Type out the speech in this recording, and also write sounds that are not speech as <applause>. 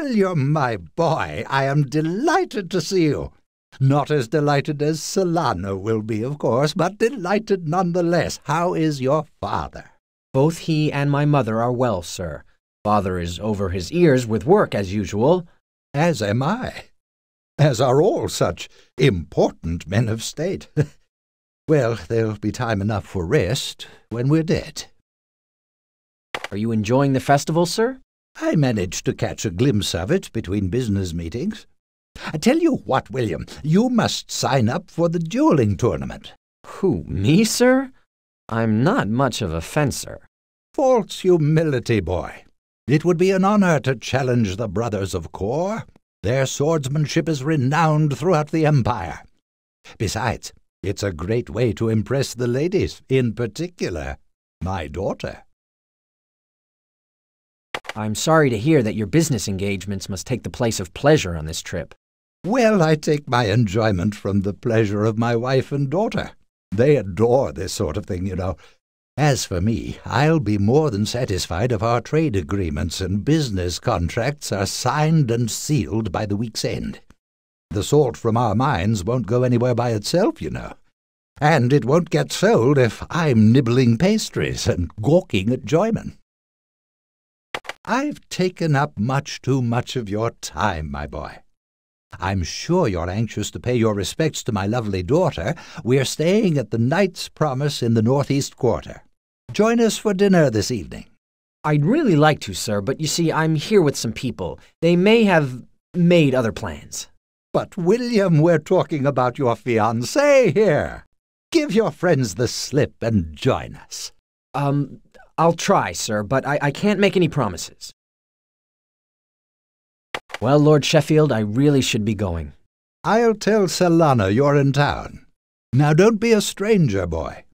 William, my boy, I am delighted to see you. Not as delighted as Solano will be, of course, but delighted none the less. How is your father? Both he and my mother are well, sir. Father is over his ears with work as usual. As am I. As are all such important men of state. <laughs> well, there'll be time enough for rest when we're dead. Are you enjoying the festival, sir? I managed to catch a glimpse of it between business meetings. I tell you what, William, you must sign up for the dueling tournament. Who, me, sir? I'm not much of a fencer. False humility, boy. It would be an honor to challenge the brothers of Kor. Their swordsmanship is renowned throughout the Empire. Besides, it's a great way to impress the ladies, in particular, my daughter. I'm sorry to hear that your business engagements must take the place of pleasure on this trip. Well, I take my enjoyment from the pleasure of my wife and daughter. They adore this sort of thing, you know. As for me, I'll be more than satisfied if our trade agreements and business contracts are signed and sealed by the week's end. The salt from our mines won't go anywhere by itself, you know. And it won't get sold if I'm nibbling pastries and gawking at joymen. I've taken up much too much of your time, my boy. I'm sure you're anxious to pay your respects to my lovely daughter. We're staying at the Knight's Promise in the Northeast Quarter. Join us for dinner this evening. I'd really like to, sir, but you see, I'm here with some people. They may have made other plans. But, William, we're talking about your fiancée here. Give your friends the slip and join us. Um, I'll try, sir, but I, I can't make any promises. Well, Lord Sheffield, I really should be going. I'll tell Selana you're in town. Now don't be a stranger, boy.